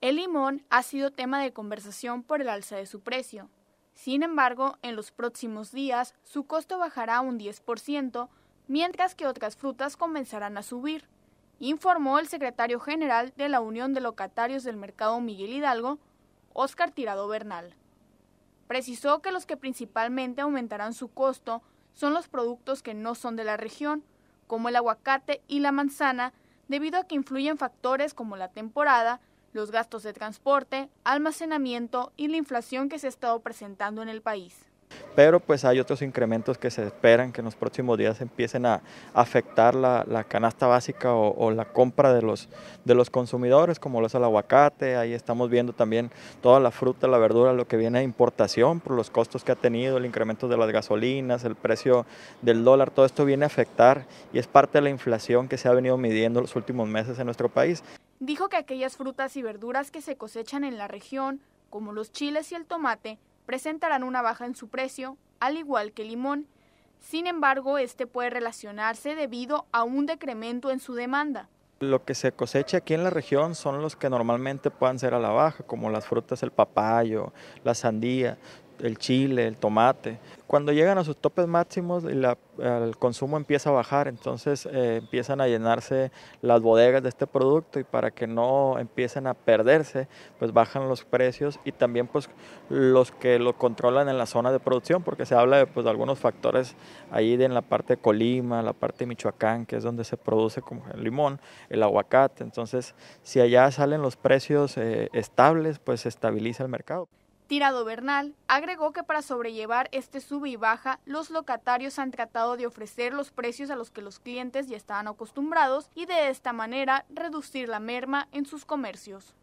El limón ha sido tema de conversación por el alza de su precio. Sin embargo, en los próximos días su costo bajará un 10%, mientras que otras frutas comenzarán a subir, informó el secretario general de la Unión de Locatarios del Mercado Miguel Hidalgo, Óscar Tirado Bernal. Precisó que los que principalmente aumentarán su costo son los productos que no son de la región, como el aguacate y la manzana, debido a que influyen factores como la temporada, los gastos de transporte, almacenamiento y la inflación que se ha estado presentando en el país pero pues hay otros incrementos que se esperan que en los próximos días empiecen a afectar la, canasta básica o, la compra de los, de los consumidores, como lo es el aguacate, ahí estamos viendo también toda la fruta, la verdura, lo que viene de importación por los costos que ha tenido, el incremento de las gasolinas, el precio del dólar, todo esto viene a afectar y es parte de la inflación que se ha venido midiendo los últimos meses en nuestro país. Dijo que aquellas frutas y verduras que se cosechan en la región, como los chiles y el tomate, presentarán una baja en su precio, al igual que el limón. Sin embargo, este puede relacionarse debido a un decremento en su demanda. Lo que se cosecha aquí en la región son los que normalmente puedan ser a la baja, como las frutas, el papayo, la sandía el chile, el tomate. Cuando llegan a sus topes máximos, la, el consumo empieza a bajar, entonces eh, empiezan a llenarse las bodegas de este producto y para que no empiecen a perderse, pues bajan los precios y también pues los que lo controlan en la zona de producción, porque se habla de, pues, algunos factores ahí de, en la parte de Colima, la parte de Michoacán, que es donde se produce como el limón, el aguacate, entonces si allá salen los precios eh, estables, pues se estabiliza el mercado. Tirado Bernal agregó que para sobrellevar este sube y baja, los locatarios han tratado de ofrecer los precios a los que los clientes ya estaban acostumbrados y de esta manera reducir la merma en sus comercios.